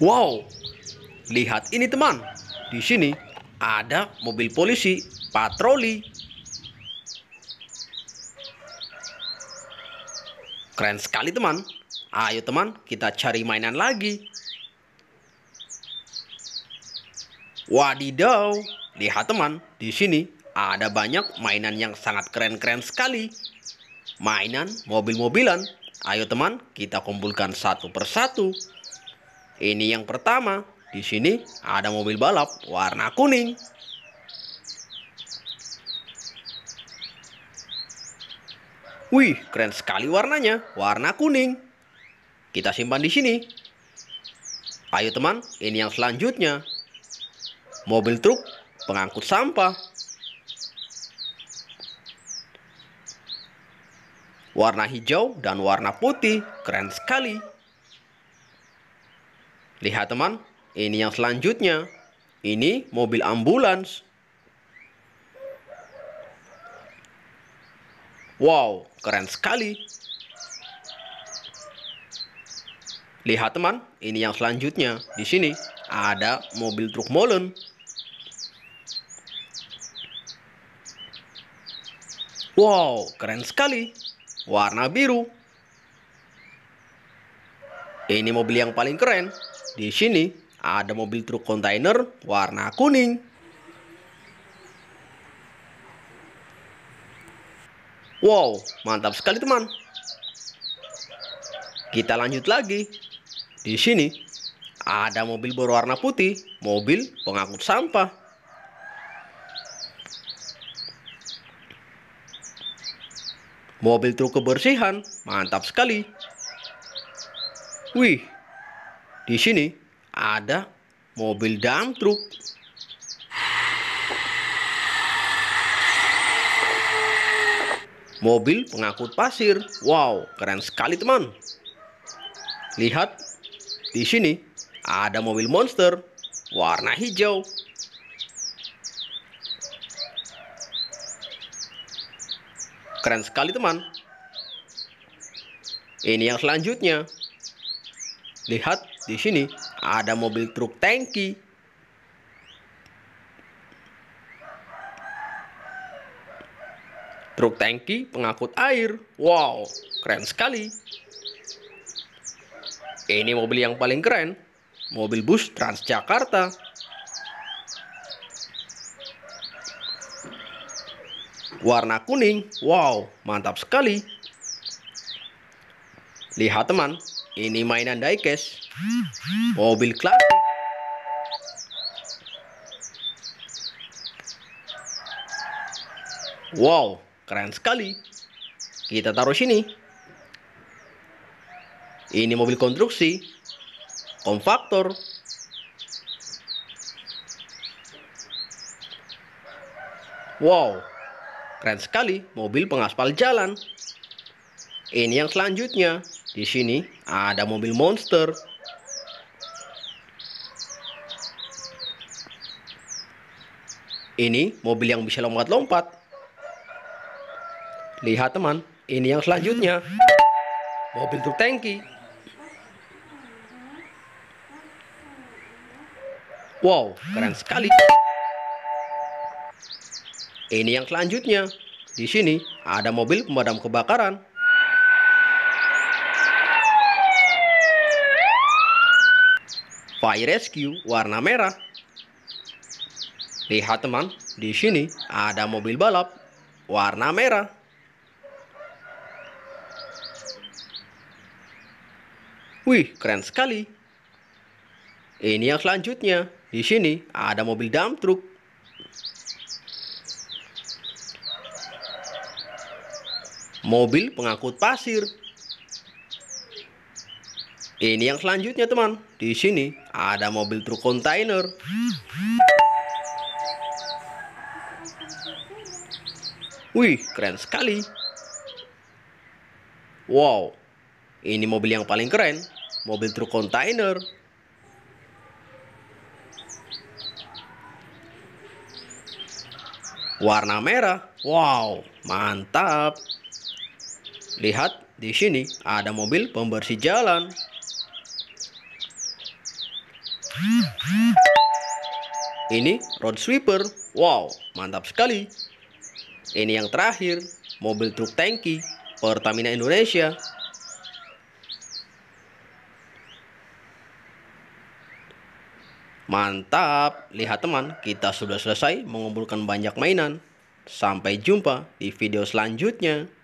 Wow, lihat ini teman. Di sini ada mobil polisi patroli. Keren sekali teman. Ayo teman, kita cari mainan lagi. Wadidaw, lihat teman, di sini ada banyak mainan yang sangat keren-keren sekali. Mainan mobil-mobilan. Ayo teman, kita kumpulkan satu persatu. Ini yang pertama. Di sini ada mobil balap warna kuning. Wih, keren sekali warnanya, warna kuning. Kita simpan di sini. Ayo teman, ini yang selanjutnya. Mobil truk pengangkut sampah. Warna hijau dan warna putih, keren sekali. Lihat teman, ini yang selanjutnya. Ini mobil ambulans. Wow, keren sekali. Lihat teman, ini yang selanjutnya. Di sini ada mobil truk molen. Wow, keren sekali. Warna biru. Ini mobil yang paling keren. Di sini ada mobil truk kontainer warna kuning. Wow, mantap sekali teman. Kita lanjut lagi. Di sini ada mobil berwarna putih, mobil pengangkut sampah. Mobil truk kebersihan, mantap sekali. Wih, di sini ada mobil dump truck. Mobil pengangkut pasir. Wow, keren sekali teman. Lihat, di sini ada mobil monster warna hijau. Keren sekali teman. Ini yang selanjutnya. Lihat di sini ada mobil truk tangki. Truk tangki pengangkut air. Wow, keren sekali. Ini mobil yang paling keren. Mobil bus Transjakarta. Warna kuning. Wow, mantap sekali. Lihat teman, ini mainan diecast. Mobil klasik. Wow, keren sekali. Kita taruh sini. Ini mobil konstruksi. Konfaktor. Wow, keren sekali mobil pengaspal jalan. Ini yang selanjutnya. Di sini ada mobil monster. Ini mobil yang bisa lompat-lompat. Lihat teman, ini yang selanjutnya. Mobil truk tangki. Wow, keren sekali. Ini yang selanjutnya. Di sini ada mobil pemadam kebakaran. Fire Rescue warna merah. Lihat teman, di sini ada mobil balap warna merah. Wih, keren sekali. Ini yang selanjutnya. Di sini ada mobil dump truck. Mobil pengangkut pasir ini yang selanjutnya teman. Di sini ada mobil truk kontainer. Wih, keren sekali. Wow, ini mobil yang paling keren. Mobil truk kontainer. Warna merah. Wow, mantap. Lihat di sini ada mobil pembersih jalan. Ini road sweeper. Wow, mantap sekali. Ini yang terakhir, mobil truk tangki Pertamina Indonesia. Mantap, lihat teman, kita sudah selesai mengumpulkan banyak mainan. Sampai jumpa di video selanjutnya.